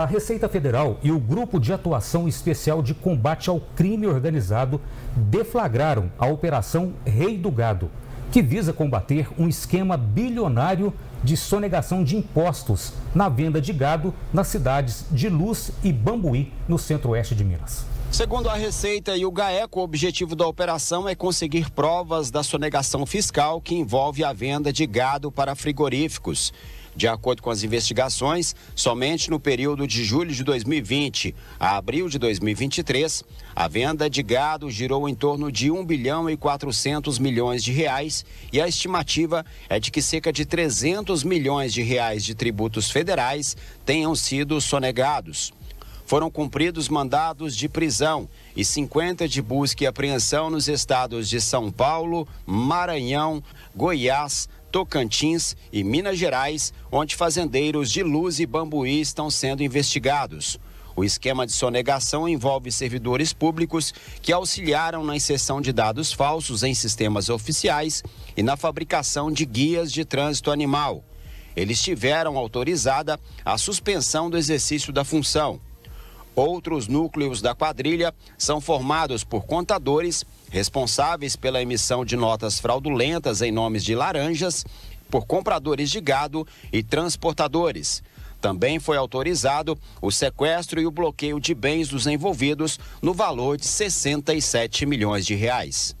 A Receita Federal e o Grupo de Atuação Especial de Combate ao Crime Organizado deflagraram a Operação Rei do Gado, que visa combater um esquema bilionário de sonegação de impostos na venda de gado nas cidades de Luz e Bambuí, no centro-oeste de Minas. Segundo a Receita e o GAECO, o objetivo da operação é conseguir provas da sonegação fiscal que envolve a venda de gado para frigoríficos. De acordo com as investigações, somente no período de julho de 2020 a abril de 2023, a venda de gado girou em torno de 1 bilhão e 400 milhões de reais e a estimativa é de que cerca de 300 milhões de reais de tributos federais tenham sido sonegados. Foram cumpridos mandados de prisão e 50 de busca e apreensão nos estados de São Paulo, Maranhão, Goiás, Tocantins e Minas Gerais, onde fazendeiros de luz e bambuí estão sendo investigados. O esquema de sonegação envolve servidores públicos que auxiliaram na inserção de dados falsos em sistemas oficiais e na fabricação de guias de trânsito animal. Eles tiveram autorizada a suspensão do exercício da função. Outros núcleos da quadrilha são formados por contadores responsáveis pela emissão de notas fraudulentas em nomes de laranjas, por compradores de gado e transportadores. Também foi autorizado o sequestro e o bloqueio de bens dos envolvidos no valor de 67 milhões de reais.